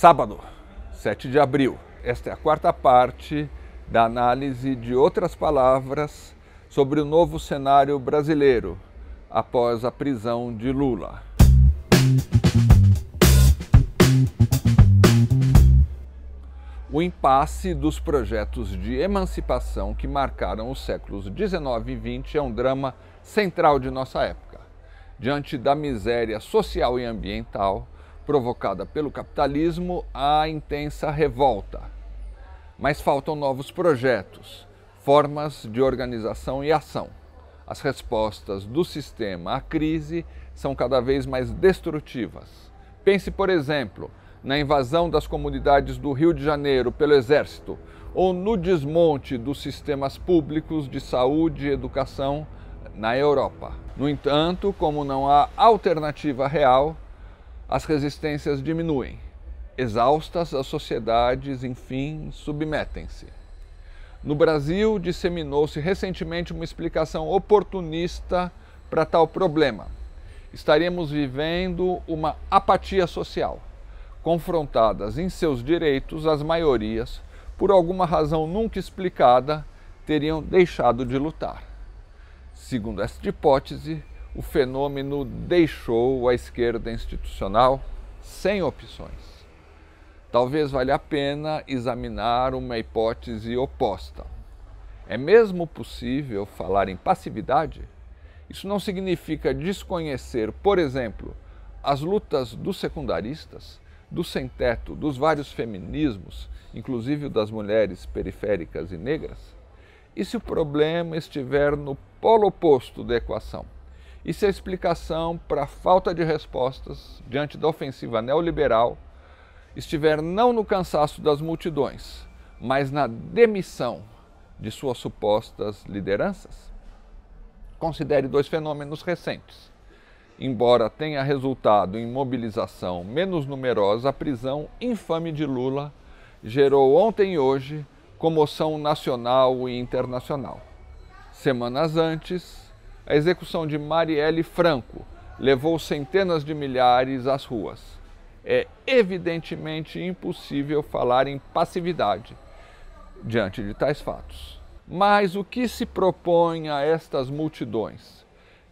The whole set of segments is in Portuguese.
Sábado, 7 de abril. Esta é a quarta parte da análise de outras palavras sobre o novo cenário brasileiro após a prisão de Lula. O impasse dos projetos de emancipação que marcaram os séculos 19 e 20 é um drama central de nossa época. Diante da miséria social e ambiental, provocada pelo capitalismo, há intensa revolta. Mas faltam novos projetos, formas de organização e ação. As respostas do sistema à crise são cada vez mais destrutivas. Pense, por exemplo, na invasão das comunidades do Rio de Janeiro pelo Exército ou no desmonte dos sistemas públicos de saúde e educação na Europa. No entanto, como não há alternativa real, as resistências diminuem. Exaustas, as sociedades, enfim, submetem-se. No Brasil, disseminou-se recentemente uma explicação oportunista para tal problema. Estaríamos vivendo uma apatia social, confrontadas em seus direitos as maiorias, por alguma razão nunca explicada, teriam deixado de lutar. Segundo esta hipótese, o fenômeno deixou a esquerda institucional sem opções. Talvez valha a pena examinar uma hipótese oposta. É mesmo possível falar em passividade? Isso não significa desconhecer, por exemplo, as lutas dos secundaristas, do sem-teto, dos vários feminismos, inclusive o das mulheres periféricas e negras? E se o problema estiver no polo oposto da equação? e se a explicação para a falta de respostas diante da ofensiva neoliberal estiver não no cansaço das multidões, mas na demissão de suas supostas lideranças? Considere dois fenômenos recentes. Embora tenha resultado em mobilização menos numerosa, a prisão infame de Lula gerou ontem e hoje comoção nacional e internacional. Semanas antes, a execução de Marielle Franco levou centenas de milhares às ruas. É evidentemente impossível falar em passividade diante de tais fatos. Mas o que se propõe a estas multidões?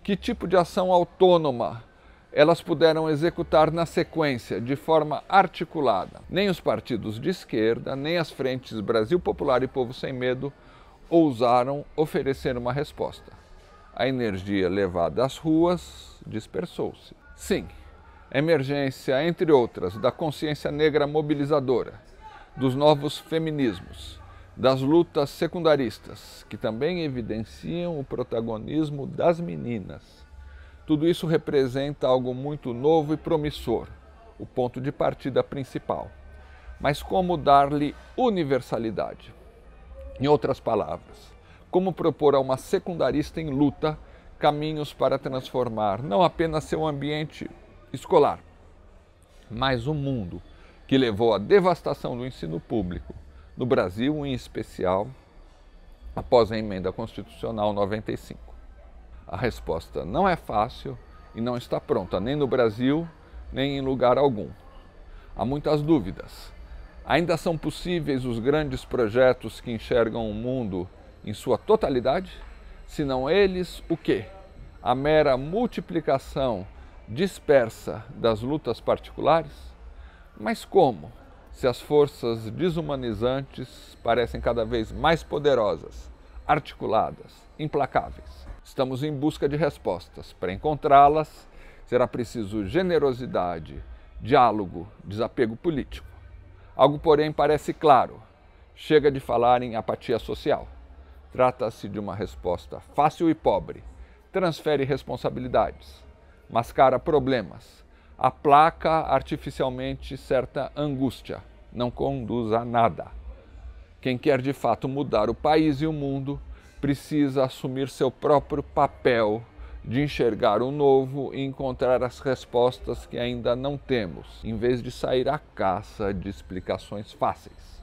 Que tipo de ação autônoma elas puderam executar na sequência, de forma articulada? Nem os partidos de esquerda, nem as frentes Brasil Popular e Povo Sem Medo ousaram oferecer uma resposta a energia levada às ruas dispersou-se. Sim, a emergência, entre outras, da consciência negra mobilizadora, dos novos feminismos, das lutas secundaristas, que também evidenciam o protagonismo das meninas. Tudo isso representa algo muito novo e promissor, o ponto de partida principal. Mas como dar-lhe universalidade? Em outras palavras, como propor a uma secundarista em luta caminhos para transformar não apenas seu ambiente escolar, mas o mundo que levou à devastação do ensino público, no Brasil em especial, após a emenda constitucional 95. A resposta não é fácil e não está pronta nem no Brasil, nem em lugar algum. Há muitas dúvidas. Ainda são possíveis os grandes projetos que enxergam o mundo em sua totalidade, senão eles o quê? A mera multiplicação dispersa das lutas particulares? Mas como, se as forças desumanizantes parecem cada vez mais poderosas, articuladas, implacáveis? Estamos em busca de respostas. Para encontrá-las, será preciso generosidade, diálogo, desapego político. Algo, porém, parece claro: chega de falar em apatia social. Trata-se de uma resposta fácil e pobre. Transfere responsabilidades, mascara problemas, aplaca artificialmente certa angústia, não conduz a nada. Quem quer de fato mudar o país e o mundo precisa assumir seu próprio papel de enxergar o novo e encontrar as respostas que ainda não temos, em vez de sair à caça de explicações fáceis.